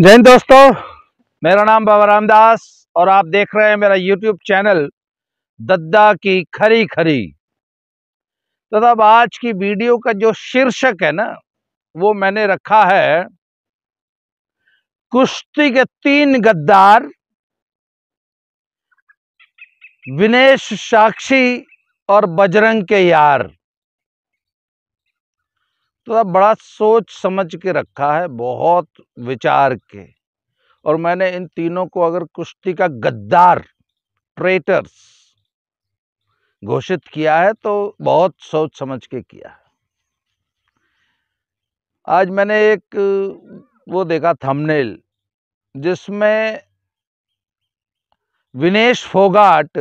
जय दोस्तों मेरा नाम बाबा रामदास और आप देख रहे हैं मेरा यूट्यूब चैनल दद्दा की खरी खरी तो तब आज की वीडियो का जो शीर्षक है ना वो मैंने रखा है कुश्ती के तीन गद्दार विनेश साक्षी और बजरंग के यार तो बड़ा सोच समझ के रखा है बहुत विचार के और मैंने इन तीनों को अगर कुश्ती का गद्दार ट्रेटर्स घोषित किया है तो बहुत सोच समझ के किया है आज मैंने एक वो देखा थंबनेल जिसमें विनेश फोगाट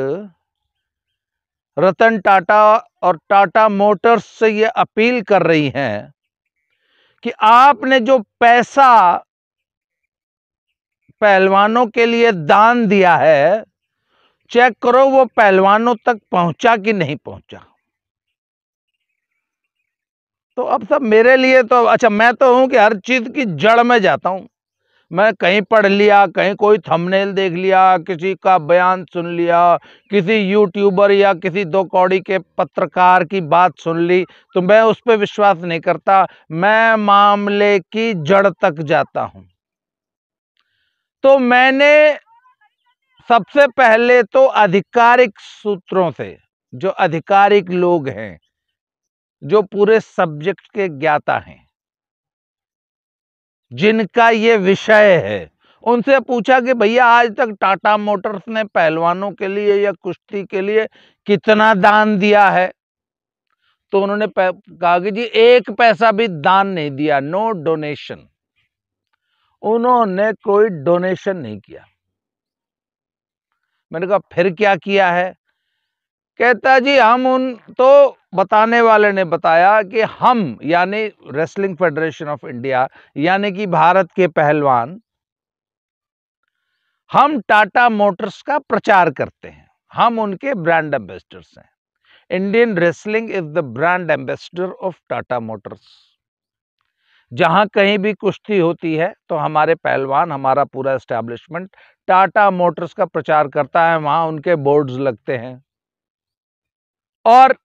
रतन टाटा और टाटा मोटर्स से ये अपील कर रही हैं कि आपने जो पैसा पहलवानों के लिए दान दिया है चेक करो वो पहलवानों तक पहुंचा कि नहीं पहुंचा तो अब सब मेरे लिए तो अच्छा मैं तो हूं कि हर चीज की जड़ में जाता हूं मैं कहीं पढ़ लिया कहीं कोई थंबनेल देख लिया किसी का बयान सुन लिया किसी यूट्यूबर या किसी दो कौड़ी के पत्रकार की बात सुन ली तो मैं उस पर विश्वास नहीं करता मैं मामले की जड़ तक जाता हूँ तो मैंने सबसे पहले तो आधिकारिक सूत्रों से जो आधिकारिक लोग हैं जो पूरे सब्जेक्ट के ज्ञाता हैं जिनका ये विषय है उनसे पूछा कि भैया आज तक टाटा मोटर्स ने पहलवानों के लिए या कुश्ती के लिए कितना दान दिया है तो उन्होंने कहा कि जी एक पैसा भी दान नहीं दिया नो डोनेशन उन्होंने कोई डोनेशन नहीं किया मैंने कहा फिर क्या किया है कहता जी हम उन तो बताने वाले ने बताया कि हम यानी रेसलिंग फेडरेशन ऑफ इंडिया यानी कि भारत के पहलवान हम टाटा मोटर्स का प्रचार करते हैं हम उनके ब्रांड एम्बेसडर्स हैं Indian wrestling is the brand ambassador of Tata Motors जहां कहीं भी कुश्ती होती है तो हमारे पहलवान हमारा पूरा एस्टेब्लिशमेंट टाटा मोटर्स का प्रचार करता है वहां उनके बोर्ड्स लगते हैं और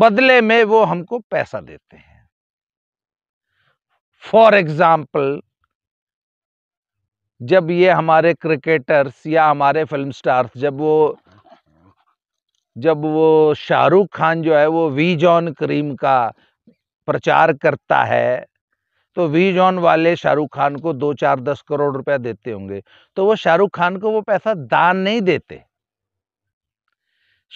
बदले में वो हमको पैसा देते हैं फॉर एग्जाम्पल जब ये हमारे क्रिकेटर्स या हमारे फिल्म स्टार्स जब वो जब वो शाहरुख खान जो है वो वी जॉन क्रीम का प्रचार करता है तो वी जॉन वाले शाहरुख खान को दो चार दस करोड़ रुपया देते होंगे तो वो शाहरुख खान को वो पैसा दान नहीं देते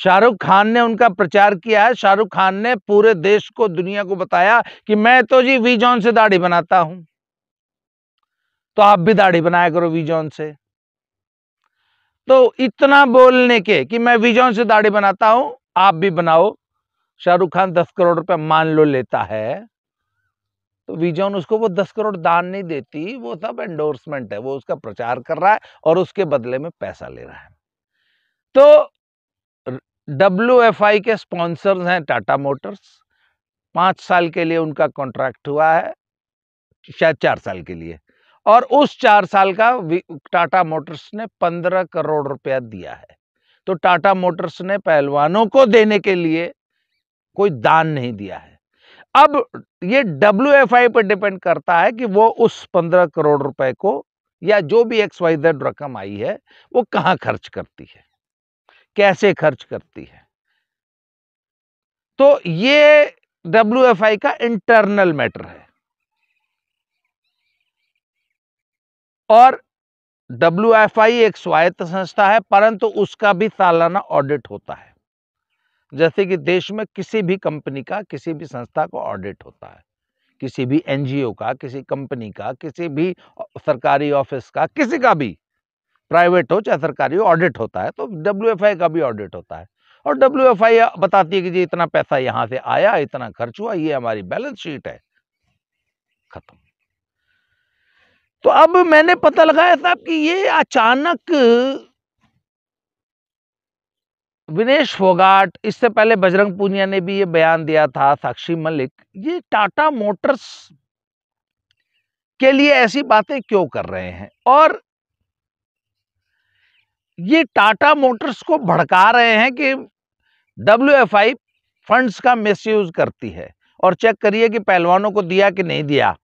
शाहरुख खान ने उनका प्रचार किया है शाहरुख खान ने पूरे देश को दुनिया को बताया कि मैं तो जी वी जॉन से दाढ़ी बनाता हूं तो आप भी दाढ़ी बनाया करो वी जॉन से तो इतना बोलने के कि मैं विजॉन से दाढ़ी बनाता हूं आप भी बनाओ शाहरुख खान दस करोड़ रुपए मान लो लेता है तो विजॉन उसको वो दस करोड़ दान नहीं देती वो सब एंडोर्समेंट है वो उसका प्रचार कर रहा है और उसके बदले में पैसा ले रहा है तो डब्ल्यू एफ आई के स्पॉन्सर्स हैं टाटा मोटर्स पाँच साल के लिए उनका कॉन्ट्रैक्ट हुआ है शायद चार साल के लिए और उस चार साल का टाटा मोटर्स ने पंद्रह करोड़ रुपया दिया है तो टाटा मोटर्स ने पहलवानों को देने के लिए कोई दान नहीं दिया है अब ये डब्ल्यू एफ आई पर डिपेंड करता है कि वो उस पंद्रह करोड़ रुपए को या जो भी एक्स वाई जेड रकम आई है वो कहाँ खर्च करती है कैसे खर्च करती है तो ये डब्ल्यू का इंटरनल मैटर है और डब्ल्यू एक स्वायत्त संस्था है परंतु उसका भी सालाना ऑडिट होता है जैसे कि देश में किसी भी कंपनी का किसी भी संस्था का ऑडिट होता है किसी भी एनजीओ का किसी कंपनी का किसी भी सरकारी ऑफिस का किसी का भी प्राइवेट हो चाहे सरकारी हो ऑडिट होता है तो डब्ल्यू का भी ऑडिट होता है और डब्ल्यू बताती है कि जी इतना पैसा यहाँ से आया इतना खर्च हुआ ये हमारी बैलेंस शीट है खत्म तो अब मैंने पता लगाया साहब कि ये अचानक विनेश फोगाट इससे पहले बजरंग पूनिया ने भी ये बयान दिया था साक्षी मलिक ये टाटा मोटर्स के लिए ऐसी बातें क्यों कर रहे हैं और ये टाटा मोटर्स को भड़का रहे हैं कि डब्ल्यू एफ आई फंड्स का यूज करती है और चेक करिए कि पहलवानों को दिया कि नहीं दिया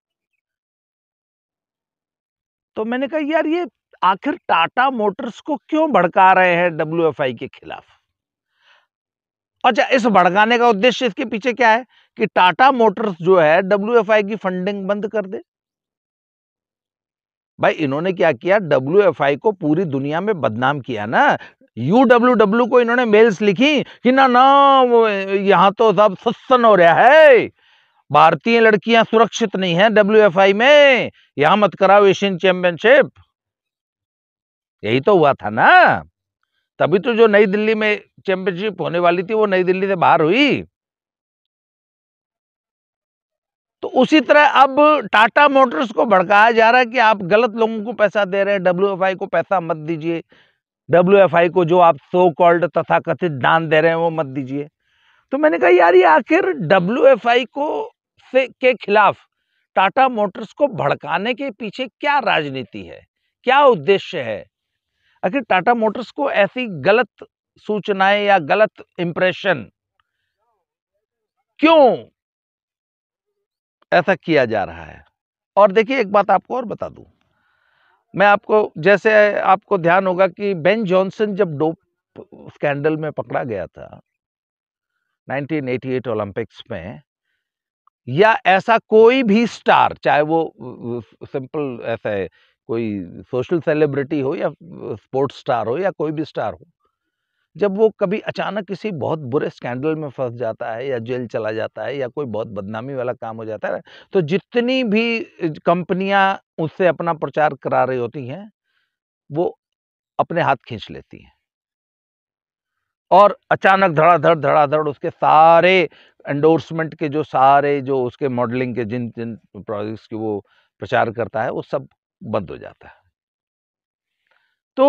तो मैंने कहा यार ये आखिर टाटा मोटर्स को क्यों भड़का रहे हैं डब्ल्यू एफ आई के खिलाफ अच्छा इस भड़काने का उद्देश्य इसके पीछे क्या है कि टाटा मोटर्स जो है डब्ल्यू एफ आई की फंडिंग बंद कर दे भाई इन्होंने क्या किया डब्ल्यू को पूरी दुनिया में बदनाम किया ना यू डब्ल्यू डब्ल्यू को इन्होंने मेल्स लिखी कि ना ना यहाँ तो सब सत्सन हो रहा है भारतीय लड़कियां सुरक्षित नहीं है डब्ल्यू एफ आई में यहां मत कराओ एशियन चैंपियनशिप यही तो हुआ था ना तभी तो जो नई दिल्ली में चैंपियनशिप होने वाली थी वो नई दिल्ली से बाहर हुई तो उसी तरह अब टाटा मोटर्स को भड़काया जा रहा है कि आप गलत लोगों को पैसा दे रहे हैं डब्ल्यू को पैसा मत दीजिए डब्ल्यू को जो आप सो कॉल्ड तथा कथित दान दे रहे हैं वो मत दीजिए तो मैंने कहा यार ये आखिर डब्ल्यू को से के खिलाफ टाटा मोटर्स को भड़काने के पीछे क्या राजनीति है क्या उद्देश्य है आखिर टाटा मोटर्स को ऐसी गलत सूचनाएं या गलत इम्प्रेशन क्यों ऐसा किया जा रहा है और देखिए एक बात आपको और बता दूं मैं आपको जैसे आपको ध्यान होगा कि बेन जॉनसन जब डोप स्कैंडल में पकड़ा गया था 1988 ओलंपिक्स में या ऐसा कोई भी स्टार चाहे वो सिंपल ऐसा है कोई सोशल सेलिब्रिटी हो या स्पोर्ट्स स्टार हो या कोई भी स्टार हो जब वो कभी अचानक किसी बहुत बुरे स्कैंडल में फंस जाता है या जेल चला जाता है या कोई बहुत बदनामी वाला काम हो जाता है तो जितनी भी कंपनियां उससे अपना प्रचार करा रही होती हैं वो अपने हाथ खींच लेती हैं और अचानक धड़ाधड़ धड़ाधड़ उसके सारे एंडोर्समेंट के जो सारे जो उसके मॉडलिंग के जिन जिन प्रोजेक्ट्स की वो प्रचार करता है वो सब बंद हो जाता है तो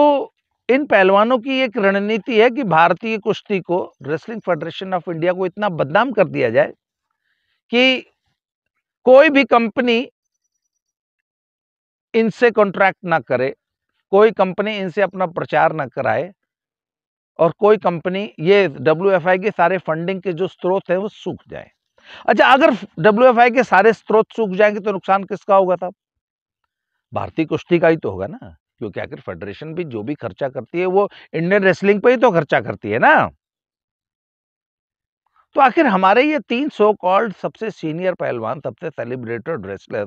इन पहलवानों की एक रणनीति है कि भारतीय कुश्ती को रेसलिंग फेडरेशन ऑफ इंडिया को इतना बदनाम कर दिया जाए कि कोई भी कंपनी इनसे कॉन्ट्रैक्ट ना करे कोई कंपनी इनसे अपना प्रचार ना कराए और कोई कंपनी ये डब्ल्यू के सारे फंडिंग के जो स्रोत है वो सूख जाए अच्छा अगर डब्ल्यू के सारे स्रोत सूख जाएंगे तो नुकसान किसका होगा था भारतीय कुश्ती का ही तो होगा ना क्योंकि आखिर फेडरेशन भी जो भी खर्चा करती है वो इंडियन रेसलिंग पे ही तो खर्चा करती है ना तो आखिर हमारे ये तीन सो कॉल्ड सबसे सीनियर पहलवान सबसे सेलिब्रेटेड रेसलर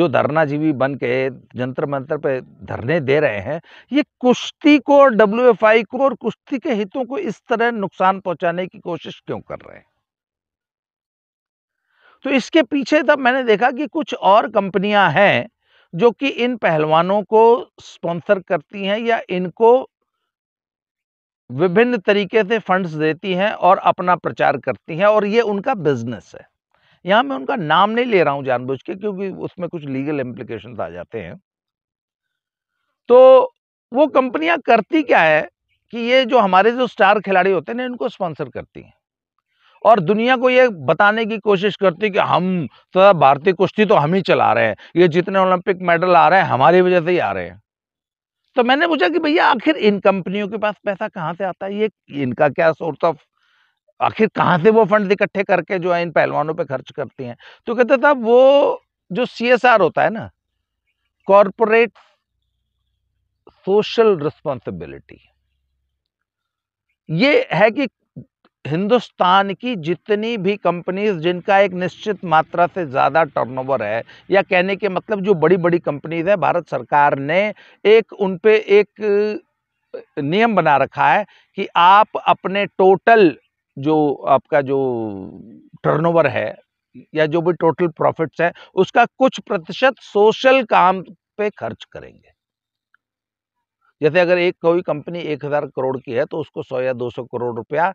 जो धरना जीवी बन के जंतर मंत्र पे धरने दे रहे हैं ये कुश्ती को और डब्ल्यू को और कुश्ती के हितों को इस तरह नुकसान पहुंचाने की कोशिश क्यों कर रहे हैं तो इसके पीछे तब मैंने देखा कि कुछ और कंपनियां हैं जो कि इन पहलवानों को स्पॉन्सर करती हैं या इनको विभिन्न तरीके से फंड्स देती हैं और अपना प्रचार करती हैं और ये उनका बिजनेस है यहाँ मैं उनका नाम नहीं ले रहा हूँ जानबूझ के क्योंकि उसमें कुछ लीगल इम्प्लीकेशन आ जाते हैं तो वो कंपनियां करती क्या है कि ये जो हमारे जो स्टार खिलाड़ी होते हैं इनको स्पॉन्सर करती हैं और दुनिया को ये बताने की कोशिश करती कि हम तो भारतीय कुश्ती तो हम ही चला रहे हैं ये जितने ओलंपिक मेडल आ रहे हैं हमारी वजह से ही आ रहे हैं तो मैंने पूछा कि भैया आखिर इन कंपनियों के पास पैसा कहाँ से आता है ये इनका क्या सोर्स ऑफ आखिर कहाँ से वो फंड इकट्ठे करके जो है इन पहलवानों पर खर्च करती हैं तो कहते साहब वो जो सी होता है ना कॉरपोरेट सोशल रिस्पॉन्सिबिलिटी ये है कि हिंदुस्तान की जितनी भी कंपनीज जिनका एक निश्चित मात्रा से ज़्यादा टर्नओवर है या कहने के मतलब जो बड़ी बड़ी कंपनीज है भारत सरकार ने एक उन पर एक नियम बना रखा है कि आप अपने टोटल जो आपका जो टर्नओवर है या जो भी टोटल प्रॉफिट्स है उसका कुछ प्रतिशत सोशल काम पे खर्च करेंगे जैसे अगर एक कोई कंपनी एक हज़ार करोड़ की है तो उसको सौ या दो सौ करोड़ रुपया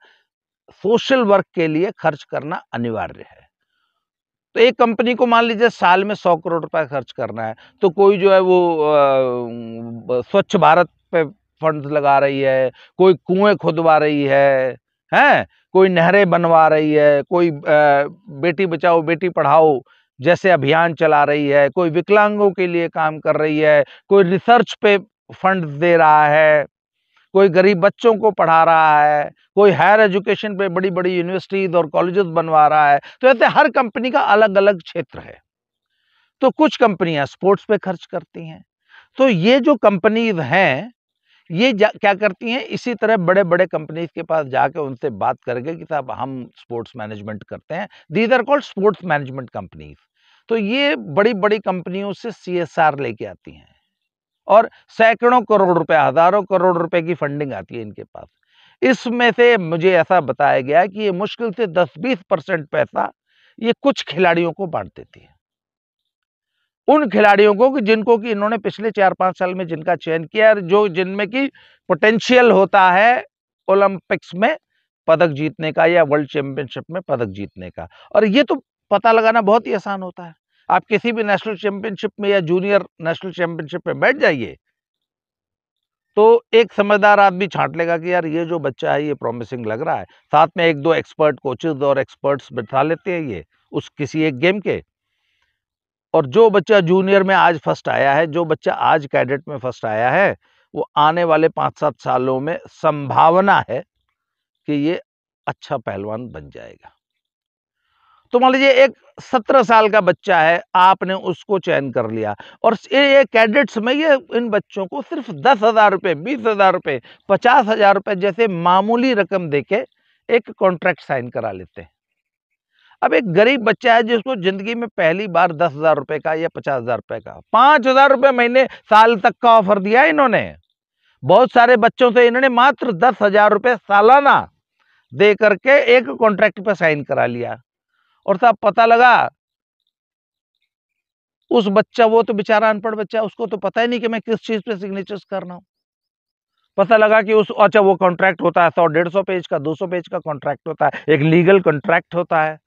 सोशल वर्क के लिए खर्च करना अनिवार्य है तो एक कंपनी को मान लीजिए साल में सौ करोड़ रुपए खर्च करना है तो कोई जो है वो स्वच्छ भारत पे फंड लगा रही है कोई कुएं खुदवा रही है हैं कोई नहरें बनवा रही है कोई आ, बेटी बचाओ बेटी पढ़ाओ जैसे अभियान चला रही है कोई विकलांगों के लिए काम कर रही है कोई रिसर्च पे फंड दे रहा है कोई गरीब बच्चों को पढ़ा रहा है कोई हायर एजुकेशन पे बड़ी बड़ी यूनिवर्सिटीज़ और कॉलेजेस बनवा रहा है तो ऐसे हर कंपनी का अलग अलग क्षेत्र है तो कुछ कंपनियां स्पोर्ट्स पे खर्च करती हैं तो ये जो कंपनीज हैं ये क्या करती हैं इसी तरह बड़े बड़े कंपनीज के पास जाके उनसे बात करके कि साहब हम स्पोर्ट्स मैनेजमेंट करते हैं these are called sports management companies तो ये बड़ी बड़ी कंपनियों से सी एस आर लेके आती हैं और सैकड़ों करोड़ रुपए हज़ारों करोड़ रुपए की फंडिंग आती है इनके पास इसमें से मुझे ऐसा बताया गया कि ये मुश्किल से 10-20 परसेंट पैसा ये कुछ खिलाड़ियों को बांट देती है उन खिलाड़ियों को कि जिनको कि इन्होंने पिछले चार पांच साल में जिनका चयन किया और जो जिनमें की पोटेंशियल होता है ओलंपिक्स में पदक जीतने का या वर्ल्ड चैंपियनशिप में पदक जीतने का और ये तो पता लगाना बहुत ही आसान होता है आप किसी भी नेशनल चैंपियनशिप में या जूनियर नेशनल चैंपियनशिप में बैठ जाइए तो एक समझदार आदमी छांट लेगा कि यार ये जो बच्चा है ये प्रॉमिसिंग लग रहा है साथ में एक दो एक्सपर्ट कोचेज और एक्सपर्ट्स बिठा लेते हैं ये उस किसी एक गेम के और जो बच्चा जूनियर में आज फर्स्ट आया है जो बच्चा आज कैडेट में फर्स्ट आया है वो आने वाले पाँच सात सालों में संभावना है कि ये अच्छा पहलवान बन जाएगा तो मान लीजिए एक सत्रह साल का बच्चा है आपने उसको चयन कर लिया और ये कैडेट्स में ये इन बच्चों को सिर्फ दस हज़ार रुपये बीस हज़ार रुपये पचास हज़ार रुपये जैसे मामूली रकम देके एक कॉन्ट्रैक्ट साइन करा लेते हैं अब एक गरीब बच्चा है जिसको ज़िंदगी में पहली बार दस हज़ार रुपये का या पचास हज़ार रुपये का पाँच हज़ार रुपये महीने साल तक का ऑफर दिया इन्होंने बहुत सारे बच्चों से इन्होंने मात्र दस हज़ार रुपये सालाना दे करके एक कॉन्ट्रैक्ट पर साइन करा लिया और साहब पता लगा उस बच्चा वो तो बेचारा अनपढ़ बच्चा उसको तो पता ही नहीं कि मैं किस चीज पे सिग्नेचर्स कर रहा हूँ पता लगा कि उस अच्छा वो कॉन्ट्रैक्ट होता है सौ डेढ़ सौ पेज का दो सौ पेज का कॉन्ट्रैक्ट होता है एक लीगल कॉन्ट्रैक्ट होता है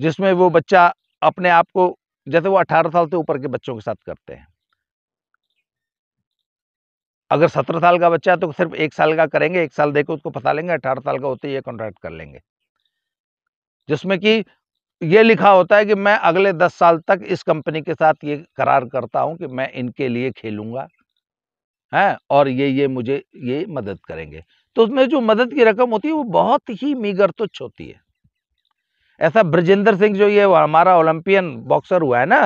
जिसमें वो बच्चा अपने आप को जैसे वो अठारह साल से ऊपर के बच्चों के साथ करते हैं अगर सत्रह साल का बच्चा है तो सिर्फ एक साल का करेंगे एक साल देखो उसको फंसा लेंगे अठारह साल का होते ही ये कॉन्ट्रैक्ट कर लेंगे जिसमें कि ये लिखा होता है कि मैं अगले दस साल तक इस कंपनी के साथ ये करार करता हूँ कि मैं इनके लिए खेलूँगा हैं और ये ये मुझे ये मदद करेंगे तो उसमें जो मदद की रकम होती है वो बहुत ही मीगर तुच्छ होती है ऐसा ब्रजेंद्र सिंह जो ये हमारा ओलंपियन बॉक्सर हुआ है ना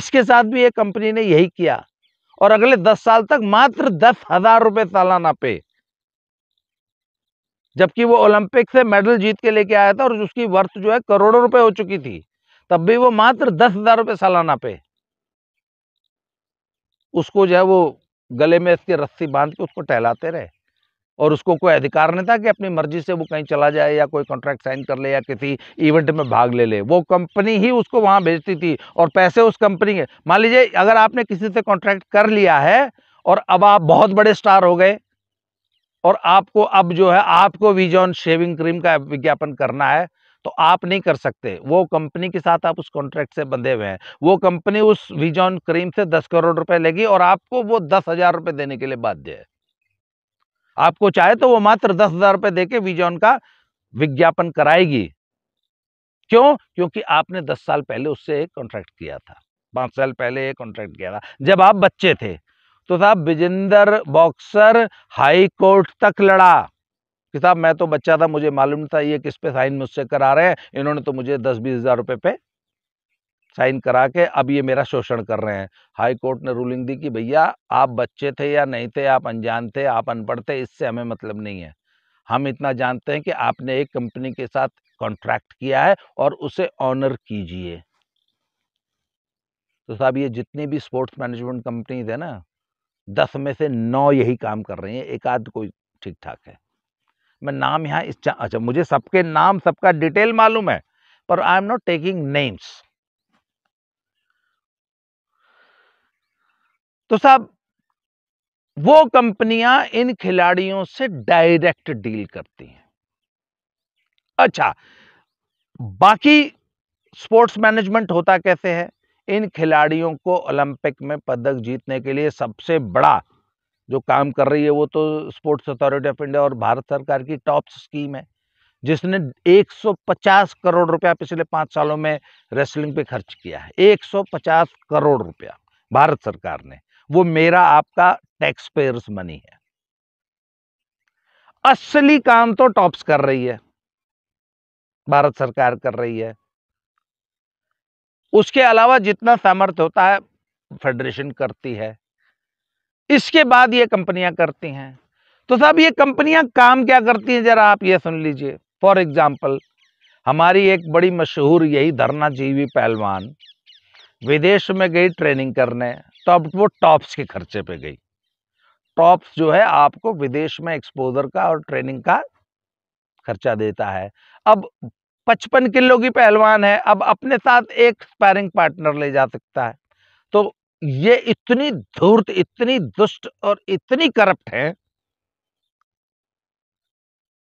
इसके साथ भी ये कंपनी ने यही किया और अगले दस साल तक मात्र दस हजार रुपये सालाना पे जबकि वो ओलंपिक से मेडल जीत के लेके आया था और उसकी वर्थ जो है करोड़ों रुपए हो चुकी थी तब भी वो मात्र दस हजार रुपये सालाना पे उसको जो है वो गले में इसकी रस्सी बांध के उसको टहलाते रहे और उसको कोई अधिकार नहीं था कि अपनी मर्जी से वो कहीं चला जाए या कोई कॉन्ट्रैक्ट साइन कर ले या किसी इवेंट में भाग ले ले वो कंपनी ही उसको वहाँ भेजती थी और पैसे उस कंपनी के मान लीजिए अगर आपने किसी से कॉन्ट्रैक्ट कर लिया है और अब आप बहुत बड़े स्टार हो गए और आपको अब जो है आपको विजॉन शेविंग क्रीम का विज्ञापन करना है तो आप नहीं कर सकते वो कंपनी के साथ आप उस कॉन्ट्रैक्ट से बंधे हुए हैं वो कंपनी उस विजॉन क्रीम से दस करोड़ रुपए लेगी और आपको वो दस हजार रुपये देने के लिए बाध्य है आपको चाहे तो वो मात्र दस हजार रुपये दे के का विज्ञापन कराएगी क्यों क्योंकि आपने दस साल पहले उससे एक कॉन्ट्रैक्ट किया था पांच साल पहले एक कॉन्ट्रैक्ट किया था जब आप बच्चे थे तो साहब बिजेंदर बॉक्सर हाई कोर्ट तक लड़ा कि साहब मैं तो बच्चा था मुझे मालूम था ये किस पे साइन मुझसे करा रहे हैं इन्होंने तो मुझे दस बीस हज़ार रुपये पे साइन करा के अब ये मेरा शोषण कर रहे हैं हाई कोर्ट ने रूलिंग दी कि भैया आप बच्चे थे या नहीं थे आप अनजान थे आप अनपढ़ थे इससे हमें मतलब नहीं है हम इतना जानते हैं कि आपने एक कंपनी के साथ कॉन्ट्रैक्ट किया है और उसे ऑनर कीजिए तो साहब ये जितनी भी स्पोर्ट्स मैनेजमेंट कंपनीज है ना दस में से नौ यही काम कर रही हैं एक आध कोई ठीक ठाक है मैं नाम यहाँ इस अच्छा मुझे सबके नाम सबका डिटेल मालूम है पर I am not taking names तो साहब वो कंपनियां इन खिलाड़ियों से डायरेक्ट डील करती हैं अच्छा बाकी स्पोर्ट्स मैनेजमेंट होता कैसे है इन खिलाड़ियों को ओलंपिक में पदक जीतने के लिए सबसे बड़ा जो काम कर रही है वो तो स्पोर्ट्स अथॉरिटी ऑफ इंडिया और भारत सरकार की टॉप स्कीम है जिसने 150 करोड़ रुपया पिछले पाँच सालों में रेसलिंग पे खर्च किया है 150 करोड़ रुपया भारत सरकार ने वो मेरा आपका टैक्स पेयर्स मनी है असली काम तो टॉप्स कर रही है भारत सरकार कर रही है उसके अलावा जितना सामर्थ्य होता है फेडरेशन करती है इसके बाद ये कंपनियां करती हैं तो साहब ये कंपनियां काम क्या करती हैं जरा आप ये सुन लीजिए फॉर एग्जाम्पल हमारी एक बड़ी मशहूर यही धरना जीवी पहलवान विदेश में गई ट्रेनिंग करने तो अब वो टॉप्स के खर्चे पे गई टॉप्स जो है आपको विदेश में एक्सपोजर का और ट्रेनिंग का खर्चा देता है अब पचपन किलो की पहलवान है अब अपने साथ एक स्पैरिंग पार्टनर ले जा सकता है तो ये इतनी धूर्त इतनी दुष्ट और इतनी करप्ट है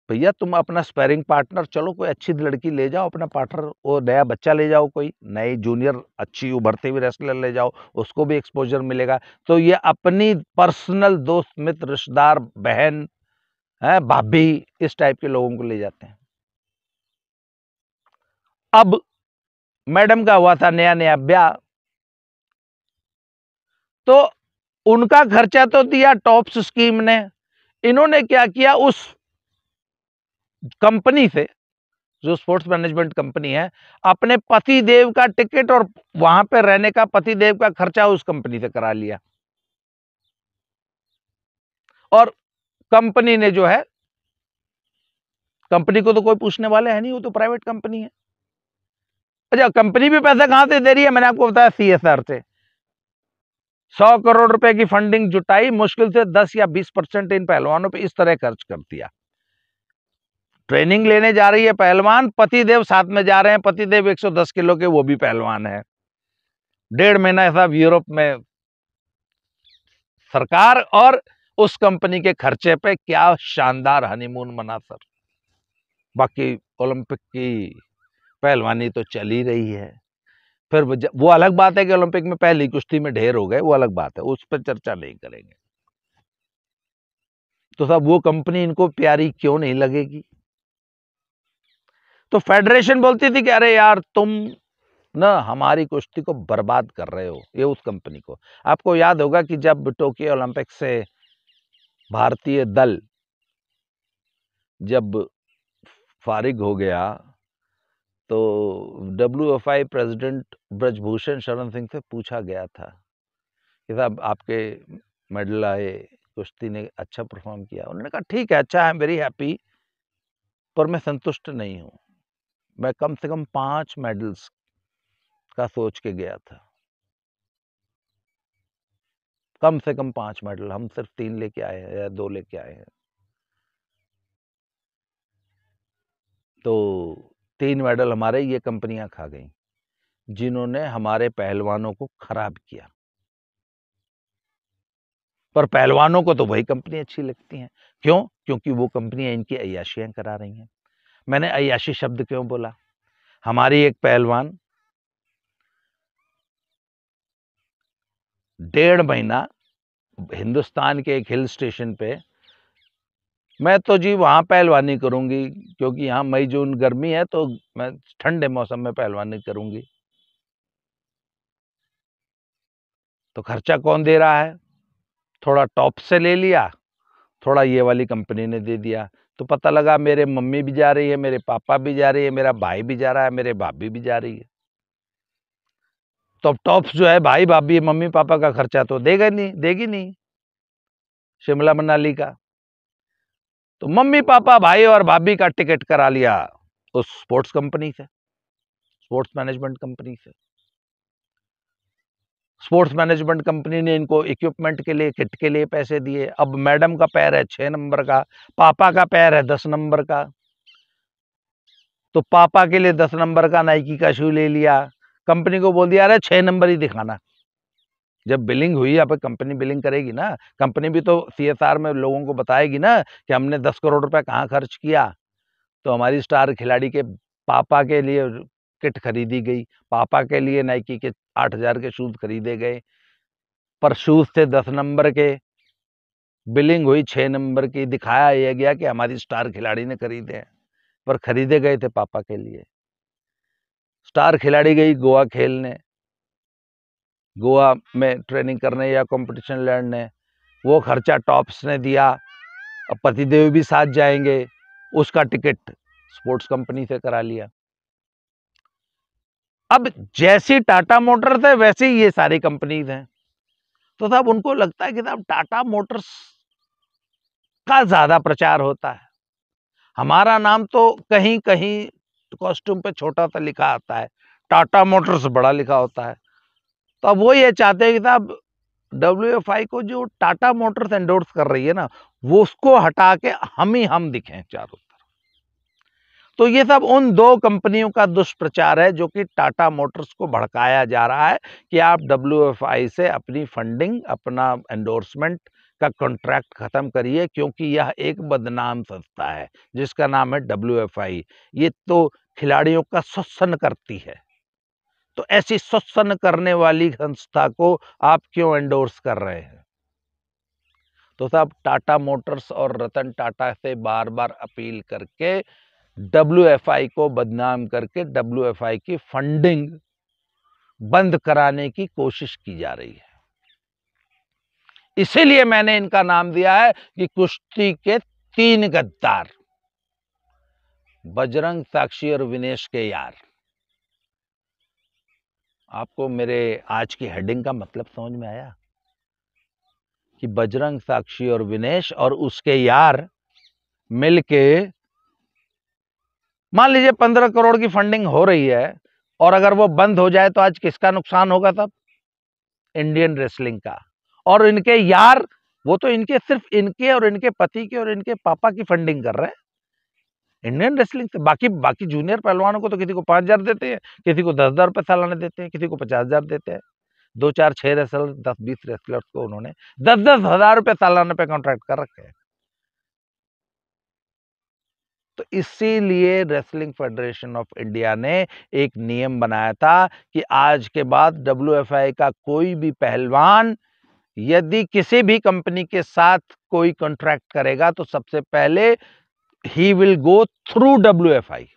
भैया तुम अपना स्पैरिंग पार्टनर चलो कोई अच्छी लड़की ले जाओ अपना पार्टनर वो नया बच्चा ले जाओ कोई नई जूनियर अच्छी उभरते हुए रेस्लर ले जाओ उसको भी एक्सपोजर मिलेगा तो ये अपनी पर्सनल दोस्त मित्र रिश्तेदार बहन भाभी इस टाइप के लोगों को ले जाते हैं अब मैडम का हुआ था नया नया ब्याह तो उनका खर्चा तो दिया टॉप्स स्कीम ने इन्होंने क्या किया उस कंपनी से जो स्पोर्ट्स मैनेजमेंट कंपनी है अपने पति देव का टिकट और वहां पर रहने का पति देव का खर्चा उस कंपनी से करा लिया और कंपनी ने जो है कंपनी को तो कोई पूछने वाले है नहीं वो तो प्राइवेट कंपनी है अच्छा कंपनी भी पैसा कहां से दे रही है मैंने आपको बताया सीएसआर से सौ करोड़ रुपए की फंडिंग जुटाई मुश्किल से दस या बीस परसेंट इन पहलवानों पे इस तरह खर्च कर दिया ट्रेनिंग लेने जा रही है पहलवान पतिदेव साथ में जा रहे हैं पतिदेव दस किलो के वो भी पहलवान है डेढ़ महीना साहब यूरोप में सरकार और उस कंपनी के खर्चे पे क्या शानदार हनीमून मना सर बाकी ओलंपिक की पहलवानी तो चल ही रही है फिर वो अलग बात है कि ओलंपिक में पहली कुश्ती में ढेर हो गए वो अलग बात है उस पर चर्चा नहीं करेंगे तो साहब वो कंपनी इनको प्यारी क्यों नहीं लगेगी तो फेडरेशन बोलती थी कि अरे यार तुम ना हमारी कुश्ती को बर्बाद कर रहे हो ये उस कंपनी को आपको याद होगा कि जब टोक्यो ओलंपिक से भारतीय दल जब फारिग हो गया तो W F I president Brij Bhushan Sharan Singh से पूछा गया था कि साहब आपके मेडल आए कुश्ती ने अच्छा परफॉर्म किया उन्होंने कहा ठीक है अच्छा आई एम वेरी हैप्पी पर मैं संतुष्ट नहीं हूँ मैं कम से कम पाँच मेडल्स का सोच के गया था कम से कम पाँच मेडल हम सिर्फ तीन लेके आए हैं या दो लेके आए हैं तो तीन मेडल हमारे ये कंपनियां खा गई जिन्होंने हमारे पहलवानों को खराब किया पर पहलवानों को तो वही कंपनी अच्छी लगती हैं क्यों क्योंकि वो कंपनियां इनकी अयाशियां करा रही हैं मैंने अयाशी शब्द क्यों बोला हमारी एक पहलवान डेढ़ महीना हिंदुस्तान के एक हिल स्टेशन पे मैं तो जी वहाँ पहलवानी करूँगी क्योंकि यहाँ मई जून गर्मी है तो मैं ठंडे मौसम में पहलवानी करूँगी तो खर्चा कौन दे रहा है थोड़ा टॉप से ले लिया थोड़ा ये वाली कंपनी ने दे दिया तो पता लगा मेरे मम्मी भी जा रही है मेरे पापा भी जा रही है मेरा भाई भी जा रहा है मेरे भाभी भी जा रही है तो अब टॉप्स जो है भाई भाभी मम्मी पापा का खर्चा तो देगा नहीं देगी नहीं शिमला मनाली का तो मम्मी पापा भाई और भाभी का टिकट करा लिया उस स्पोर्ट्स कंपनी से स्पोर्ट्स मैनेजमेंट कंपनी से स्पोर्ट्स मैनेजमेंट कंपनी ने इनको इक्विपमेंट के लिए किट के लिए पैसे दिए अब मैडम का पैर है छः नंबर का पापा का पैर है दस नंबर का तो पापा के लिए दस नंबर का नाइकी का शू ले लिया कंपनी को बोल दिया अरे छः नंबर ही दिखाना जब बिलिंग हुई यहाँ पर कंपनी बिलिंग करेगी ना कंपनी भी तो सी में लोगों को बताएगी ना कि हमने दस करोड़ रुपया कहाँ खर्च किया तो हमारी स्टार खिलाड़ी के पापा के लिए किट खरीदी गई पापा के लिए नाइकी के आठ हज़ार के शूज़ खरीदे गए पर शूज़ थे दस नंबर के बिलिंग हुई छः नंबर की दिखाया यह गया कि हमारी स्टार खिलाड़ी ने खरीदे हैं पर खरीदे गए थे पापा के लिए स्टार खिलाड़ी गई गोवा खेलने गोवा में ट्रेनिंग करने या कंपटीशन लड़ने वो खर्चा टॉप्स ने दिया पतिदेव भी साथ जाएंगे उसका टिकट स्पोर्ट्स कंपनी से करा लिया अब जैसी टाटा मोटर्स है वैसी ये सारी कंपनीज हैं तो साहब उनको लगता है कि साहब टाटा मोटर्स का ज़्यादा प्रचार होता है हमारा नाम तो कहीं कहीं कॉस्ट्यूम पे छोटा सा लिखा आता है टाटा मोटर्स बड़ा लिखा होता है तो अब वो ये चाहते हैं कि साहब डब्ल्यू एफ आई को जो टाटा मोटर्स एंडोर्स कर रही है ना वो उसको हटा के हम ही हम दिखें चारों तरफ तो ये सब उन दो कंपनियों का दुष्प्रचार है जो कि टाटा मोटर्स को भड़काया जा रहा है कि आप डब्ल्यू एफ आई से अपनी फंडिंग अपना एंडोर्समेंट का कॉन्ट्रैक्ट ख़त्म करिए क्योंकि यह एक बदनाम संस्था है जिसका नाम है डब्ल्यू एफ आई ये तो खिलाड़ियों का शोषण करती है तो ऐसी स्वसन करने वाली संस्था को आप क्यों एंडोर्स कर रहे हैं तो साहब टाटा मोटर्स और रतन टाटा से बार बार अपील करके डब्ल्यू को बदनाम करके डब्ल्यू की फंडिंग बंद कराने की कोशिश की जा रही है इसीलिए मैंने इनका नाम दिया है कि कुश्ती के तीन गद्दार बजरंग साक्षी और विनेश के यार आपको मेरे आज की हेडिंग का मतलब समझ में आया कि बजरंग साक्षी और विनेश और उसके यार मिलके मान लीजिए पंद्रह करोड़ की फंडिंग हो रही है और अगर वो बंद हो जाए तो आज किसका नुकसान होगा तब इंडियन रेसलिंग का और इनके यार वो तो इनके सिर्फ इनके और इनके पति के और इनके पापा की फंडिंग कर रहे हैं इंडियन रेसलिंग से बाकी बाकी जूनियर पहलवानों को तो किसी को पाँच हज़ार देते हैं किसी को दस हज़ार रुपये सालाना देते हैं किसी को पचास हज़ार देते हैं दो चार छः रेसलर दस बीस रेसलर्स को उन्होंने दस दस हज़ार रुपये सालाना पे कॉन्ट्रैक्ट कर रखे हैं तो इसीलिए रेसलिंग फेडरेशन ऑफ इंडिया ने एक नियम बनाया था कि आज के बाद डब्ल्यू का कोई भी पहलवान यदि किसी भी कंपनी के साथ कोई कॉन्ट्रैक्ट करेगा तो सबसे पहले ही will go through W F I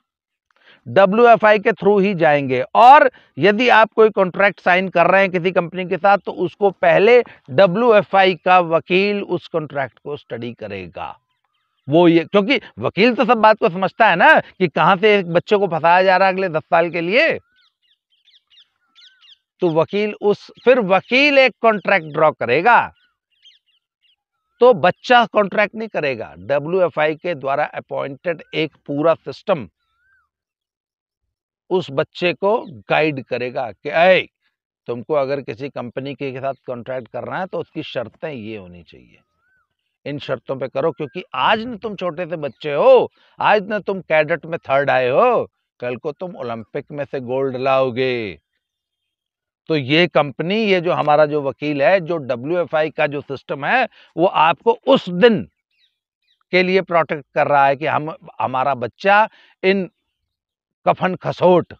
W F I के थ्रू ही जाएंगे और यदि आप कोई कॉन्ट्रैक्ट साइन कर रहे हैं किसी कंपनी के साथ तो उसको पहले डब्ल्यू एफ आई का वकील उस कॉन्ट्रैक्ट को स्टडी करेगा वो ये क्योंकि वकील तो सब बात को समझता है ना कि कहां से एक बच्चे को फंसाया जा रहा है अगले दस साल के लिए तो वकील उस फिर वकील एक कॉन्ट्रैक्ट ड्रॉ करेगा तो बच्चा कॉन्ट्रैक्ट नहीं करेगा डब्ल्यू के द्वारा अपॉइंटेड एक पूरा सिस्टम उस बच्चे को गाइड करेगा कि अय तुमको अगर किसी कंपनी के साथ कॉन्ट्रैक्ट करना है तो उसकी शर्तें ये होनी चाहिए इन शर्तों पे करो क्योंकि आज न तुम छोटे से बच्चे हो आज न तुम कैडेट में थर्ड आए हो कल को तुम ओलंपिक में से गोल्ड लाओगे तो ये कंपनी ये जो हमारा जो वकील है जो डब्ल्यू का जो सिस्टम है वो आपको उस दिन के लिए प्रोटेक्ट कर रहा है कि हम हमारा बच्चा इन कफन खसोट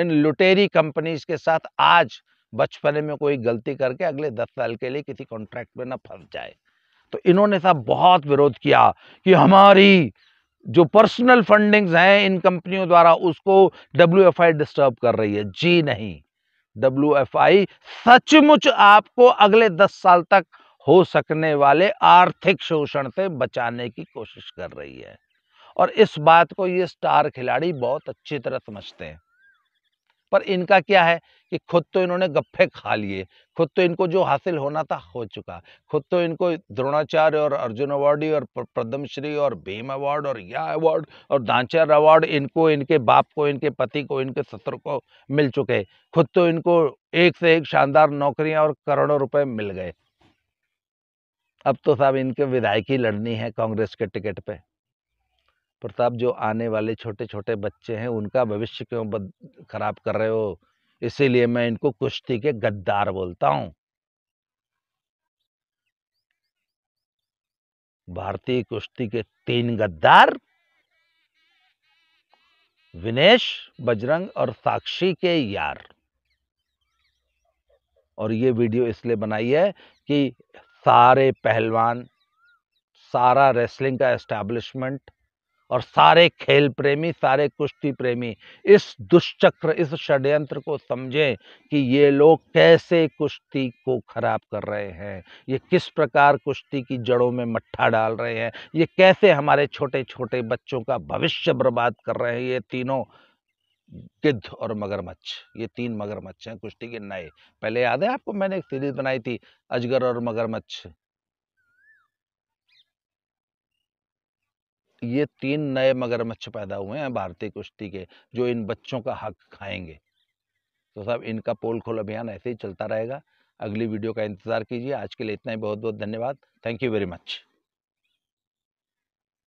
इन लुटेरी कंपनीज के साथ आज बचपने में कोई गलती करके अगले दस साल के लिए किसी कॉन्ट्रैक्ट में ना फंस जाए तो इन्होंने साहब बहुत विरोध किया कि हमारी जो पर्सनल फंडिंग्स हैं इन कंपनियों द्वारा उसको डब्ल्यू डिस्टर्ब कर रही है जी नहीं डब्ल्यू एफ आई सचमुच आपको अगले दस साल तक हो सकने वाले आर्थिक शोषण से बचाने की कोशिश कर रही है और इस बात को ये स्टार खिलाड़ी बहुत अच्छी तरह समझते हैं पर इनका क्या है कि खुद तो इन्होंने गप्फे खा लिए खुद तो इनको जो हासिल होना था हो चुका खुद तो इनको द्रोणाचार्य और अर्जुन अवार्डी और पद्मश्री और भीम अवार्ड और या अवार्ड और दानचार अवार्ड इनको इनके बाप को इनके पति को इनके ससुर को मिल चुके खुद तो इनको एक से एक शानदार नौकरियां और करोड़ों रुपए मिल गए अब तो साहब इनके विधायक ही लड़नी है कांग्रेस के टिकट पर प्रताप जो आने वाले छोटे छोटे बच्चे हैं उनका भविष्य क्यों खराब कर रहे हो इसीलिए मैं इनको कुश्ती के गद्दार बोलता हूं भारतीय कुश्ती के तीन गद्दार विनेश बजरंग और साक्षी के यार और ये वीडियो इसलिए बनाई है कि सारे पहलवान सारा रेसलिंग का एस्टैब्लिशमेंट और सारे खेल प्रेमी सारे कुश्ती प्रेमी इस दुष्चक्र इस षड्यंत्र को समझें कि ये लोग कैसे कुश्ती को खराब कर रहे हैं ये किस प्रकार कुश्ती की जड़ों में मट्ठा डाल रहे हैं ये कैसे हमारे छोटे छोटे बच्चों का भविष्य बर्बाद कर रहे हैं ये तीनों गिद्ध और मगरमच्छ ये तीन मगरमच्छ हैं कुश्ती के नए पहले याद है आपको मैंने एक सीरीज बनाई थी अजगर और मगरमच्छ ये तीन नए मगरमच्छ पैदा हुए हैं भारतीय कुश्ती के जो इन बच्चों का हक खाएंगे तो साहब इनका पोल खोल अभियान ऐसे ही चलता रहेगा अगली वीडियो का इंतज़ार कीजिए आज के लिए इतना ही बहुत बहुत धन्यवाद थैंक यू वेरी मच